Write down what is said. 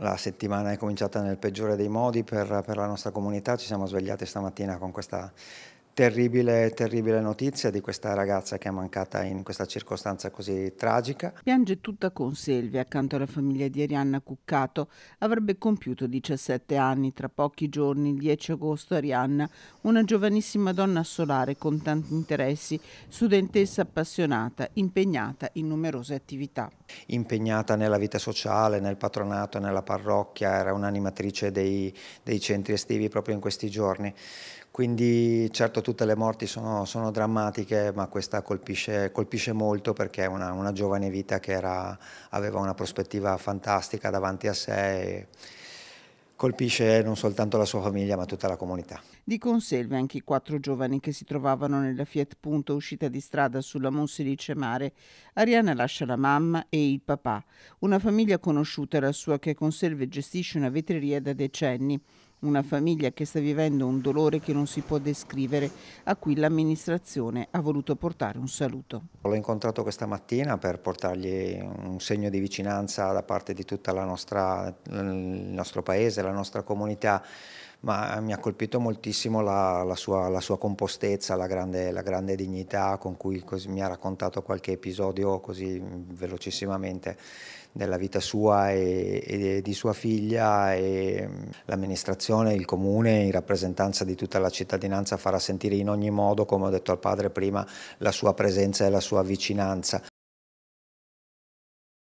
La settimana è cominciata nel peggiore dei modi per, per, la nostra comunità, ci siamo svegliati stamattina con questa terribile, terribile notizia di questa ragazza che è mancata in questa circostanza così tragica. Piange tutta con Silvia accanto alla famiglia di Arianna Cuccato. Avrebbe compiuto 17 anni tra pochi giorni, il 10 agosto, Arianna, una giovanissima donna solare con tanti interessi, studentessa appassionata, impegnata in numerose attività. Impegnata nella vita sociale, nel patronato, nella parrocchia, era un'animatrice dei, dei, centri estivi proprio in questi giorni. Quindi certo tutte le morti sono, sono drammatiche, ma questa colpisce, colpisce molto perché è una, una, giovane vita che era, aveva una prospettiva fantastica davanti a sé. E, colpisce non soltanto la sua famiglia ma tutta la comunità. Di conserve anche i quattro giovani che si trovavano nella Fiat Punto uscita di strada sulla Monselice Mare. Ariana lascia la mamma e il papà. Una famiglia conosciuta la sua che conserve e gestisce una vetreria da decenni una famiglia che sta vivendo un dolore che non si può descrivere, a cui l'amministrazione ha voluto portare un saluto. L'ho incontrato questa mattina per portargli un segno di vicinanza da parte di tutto il nostro paese, la nostra comunità ma eh, mi ha colpito moltissimo la, la, sua, la sua, compostezza, la grande, la grande, dignità con cui mi ha raccontato qualche episodio così mm, velocissimamente della vita sua e, e di sua figlia e mm, l'amministrazione, il comune in rappresentanza di tutta la cittadinanza farà sentire in ogni modo, come ho detto al padre prima, la sua presenza e la sua vicinanza.